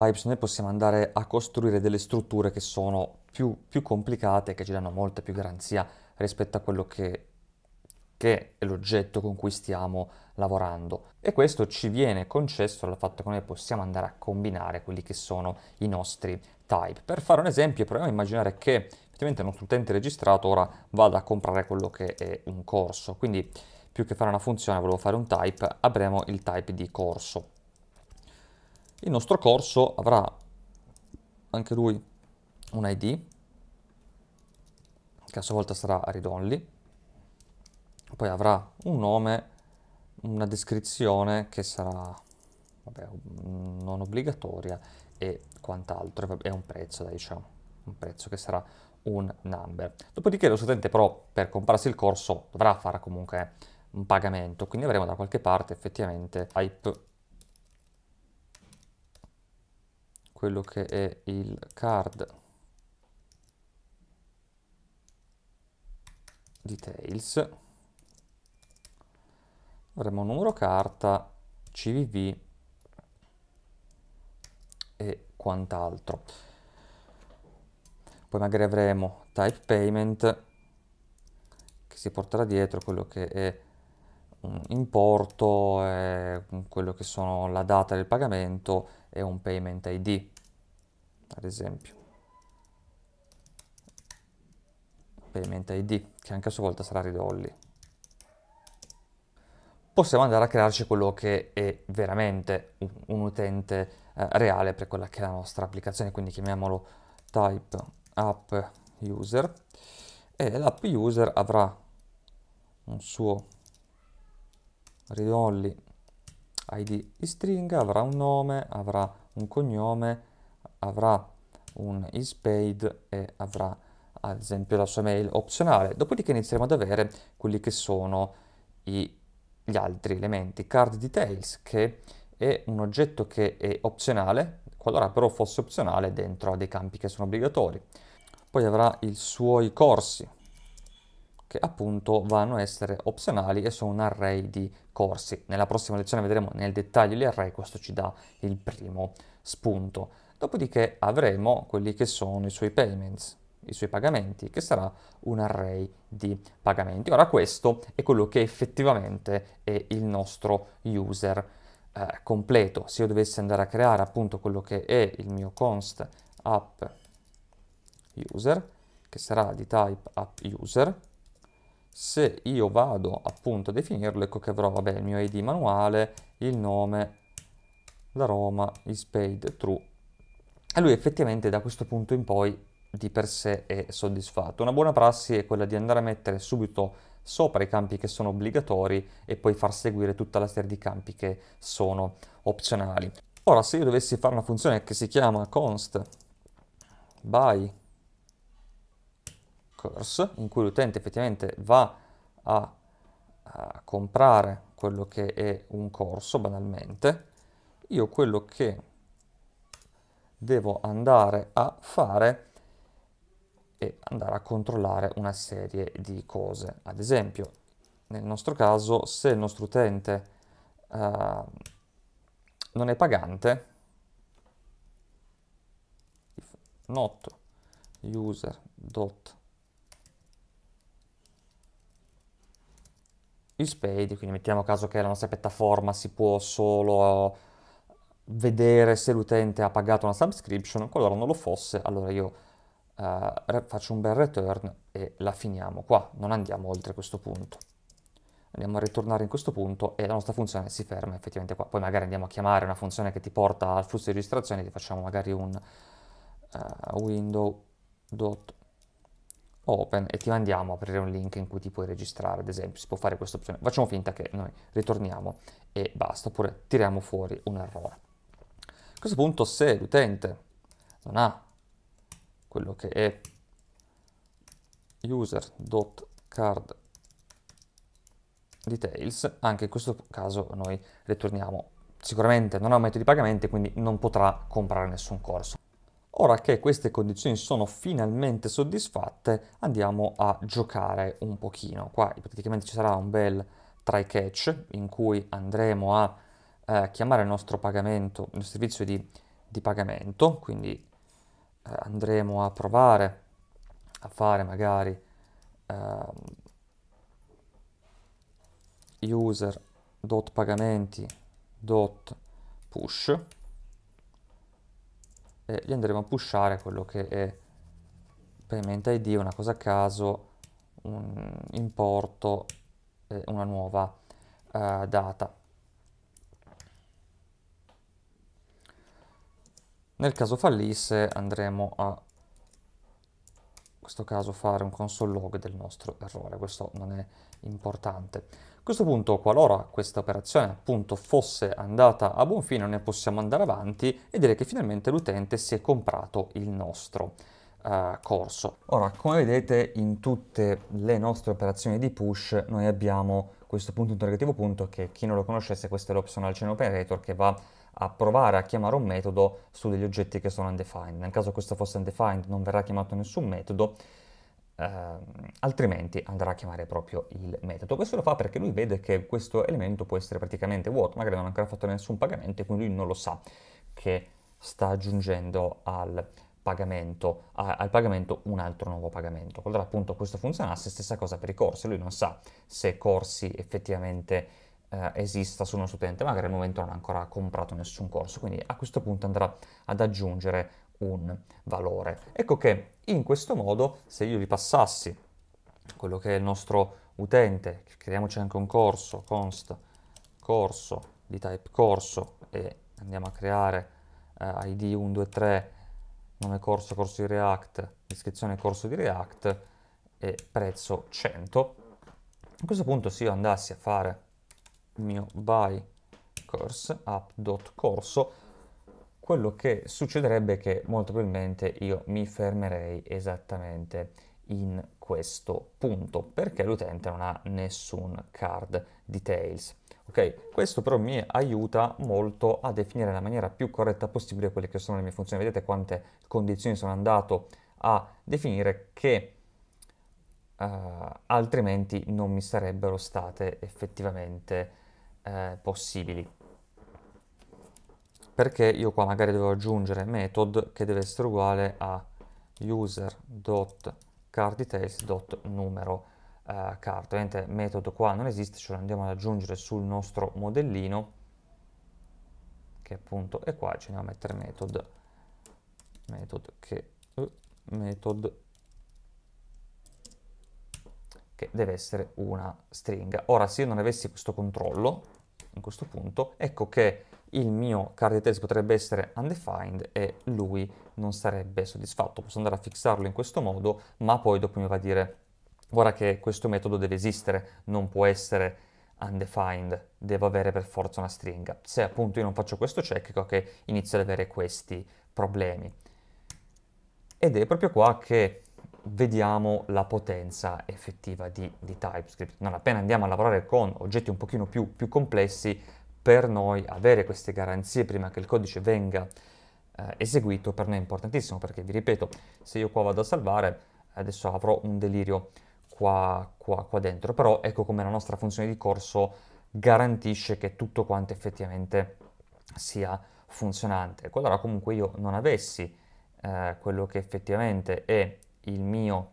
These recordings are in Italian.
pipes noi possiamo andare a costruire delle strutture che sono più, più complicate, che ci danno molta più garanzia rispetto a quello che, che è l'oggetto con cui stiamo lavorando. E questo ci viene concesso dal fatto che noi possiamo andare a combinare quelli che sono i nostri type. Per fare un esempio, proviamo a immaginare che effettivamente il nostro utente registrato ora vada a comprare quello che è un corso. Quindi più che fare una funzione, volevo fare un type, avremo il type di corso. Il nostro corso avrà anche lui un ID, che a sua volta sarà read only, poi avrà un nome, una descrizione che sarà vabbè, non obbligatoria e quant'altro, è un prezzo, dai, diciamo, un prezzo che sarà un number. Dopodiché lo studente però per comprarsi il corso dovrà fare comunque un pagamento, quindi avremo da qualche parte effettivamente type quello che è il card details avremo numero carta cvv e quant'altro poi magari avremo type payment che si porterà dietro quello che è importo, eh, quello che sono la data del pagamento e un payment ID, ad esempio. Payment ID, che anche a sua volta sarà ridolli. Possiamo andare a crearci quello che è veramente un, utente eh, reale per quella che è la nostra applicazione, quindi chiamiamolo type app user e l'app user avrà un suo read-only id di stringa avrà un nome, avrà un cognome, avrà un is paid e avrà ad esempio la sua mail opzionale. Dopodiché inizieremo ad avere quelli che sono i, gli altri elementi, card details che è un oggetto che è opzionale, qualora però fosse opzionale dentro a dei campi che sono obbligatori. Poi avrà i suoi corsi, che appunto vanno a essere opzionali e sono un array di corsi. Nella prossima lezione vedremo nel dettaglio gli array, questo ci dà il primo spunto. Dopodiché avremo quelli che sono i suoi payments, i suoi pagamenti, che sarà un array di pagamenti. Ora questo è quello che effettivamente è il nostro user eh, completo. Se io dovessi andare a creare appunto quello che è il mio const app user, che sarà di type app user, se io vado appunto a definirlo, ecco che avrò vabbè, il mio ID manuale, il nome, la Roma is paid true. E lui effettivamente da questo punto in poi di per sé è soddisfatto. Una buona prassi è quella di andare a mettere subito sopra i campi che sono obbligatori e poi far seguire tutta la serie di campi che sono opzionali. Ora, se io dovessi fare una funzione che si chiama const by curse, in cui l'utente effettivamente va a, a comprare quello che è un corso banalmente, io quello che devo andare a fare è andare a controllare una serie di cose. Ad esempio, nel nostro caso, se il nostro utente uh, non è pagante, if not user.pagante in spade, quindi mettiamo caso che la nostra piattaforma si può solo eh, vedere se l'utente ha pagato una subscription, qualora non lo fosse, allora io uh, faccio un bel return e la finiamo qua, non andiamo oltre questo punto. Andiamo a ritornare in questo punto e la nostra funzione si ferma effettivamente qua. Poi magari andiamo a chiamare una funzione che ti porta al flusso di registrazione, ti facciamo magari un uh, eh, window.registrazione open e ti mandiamo a aprire un link in cui ti puoi registrare, ad esempio, si può fare questa opzione. Facciamo finta che noi ritorniamo e basta, oppure tiriamo fuori un errore. A questo punto se l'utente non ha quello che è user.card details, anche in questo caso noi ritorniamo sicuramente non ha un metodo di pagamento quindi non potrà comprare nessun corso. Ora che queste condizioni sono finalmente soddisfatte, andiamo a giocare un pochino. Qua praticamente ci sarà un bel try catch in cui andremo a eh, chiamare il nostro pagamento, il nostro servizio di, di pagamento, quindi eh, andremo a provare a fare magari eh, user.pagamenti.push e gli andremo a pushare quello che è payment id, una cosa a caso, un importo, eh, una nuova eh, data. Nel caso fallisse andremo a questo caso fare un console log del nostro errore, questo non è importante. A questo punto, qualora questa operazione appunto fosse andata a buon fine, ne possiamo andare avanti e dire che finalmente l'utente si è comprato il nostro eh, corso. Ora, come vedete, in tutte le nostre operazioni di push noi abbiamo questo punto interrogativo punto che chi non lo conoscesse questo è l'optional chain operator che va a a provare a chiamare un metodo su degli oggetti che sono undefined. Nel caso questo fosse undefined non verrà chiamato nessun metodo, eh, altrimenti andrà a chiamare proprio il metodo. Questo lo fa perché lui vede che questo elemento può essere praticamente vuoto, magari non ha ancora fatto nessun pagamento e quindi lui non lo sa che sta aggiungendo al pagamento, a, al pagamento un altro nuovo pagamento. Qualora appunto questo funzionasse, stessa cosa per i corsi, lui non sa se corsi effettivamente eh, esista su uno studente, magari al momento non ha ancora comprato nessun corso, quindi a questo punto andrà ad aggiungere un valore. Ecco che in questo modo, se io gli passassi quello che è il nostro utente, creiamoci anche un corso, const corso di type corso e andiamo a creare eh, id 123 nome corso corso di React, iscrizione corso di React e prezzo 100. A questo punto se io andassi a fare mio by course app.corso quello che succederebbe è che molto probabilmente io mi fermerei esattamente in questo punto perché l'utente non ha nessun card details. Ok, questo però mi aiuta molto a definire nella maniera più corretta possibile quelle che sono le mie funzioni. Vedete quante condizioni sono andato a definire che uh, altrimenti non mi sarebbero state effettivamente eh, possibili. Perché io qua magari devo aggiungere method che deve essere uguale a user.cardDetails.numero eh, card. Ovviamente metodo qua non esiste, ce lo andiamo ad aggiungere sul nostro modellino che appunto è qua, ci andiamo a mettere method method che uh, method che deve essere una stringa. Ora, se io non avessi questo controllo, in questo punto, ecco che il mio car details potrebbe essere undefined e lui non sarebbe soddisfatto. Posso andare a fissarlo in questo modo, ma poi dopo mi va a dire guarda che questo metodo deve esistere, non può essere undefined, devo avere per forza una stringa. Se appunto io non faccio questo check, ecco che inizio ad avere questi problemi. Ed è proprio qua che vediamo la potenza effettiva di, di TypeScript. Non appena andiamo a lavorare con oggetti un pochino più, più complessi, per noi avere queste garanzie prima che il codice venga eh, eseguito per noi è importantissimo perché vi ripeto se io qua vado a salvare adesso avrò un delirio qua, qua, qua dentro però ecco come la nostra funzione di corso garantisce che tutto quanto effettivamente sia funzionante qualora ecco, comunque io non avessi eh, quello che effettivamente è il mio,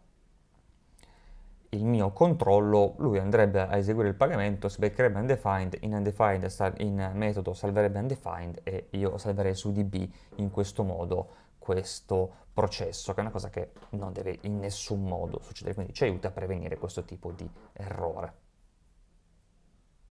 il mio controllo, lui andrebbe a eseguire il pagamento, si beccherebbe undefined, in undefined, in metodo salverebbe undefined e io salverei su DB in questo modo questo processo, che è una cosa che non deve in nessun modo succedere, quindi ci aiuta a prevenire questo tipo di errore.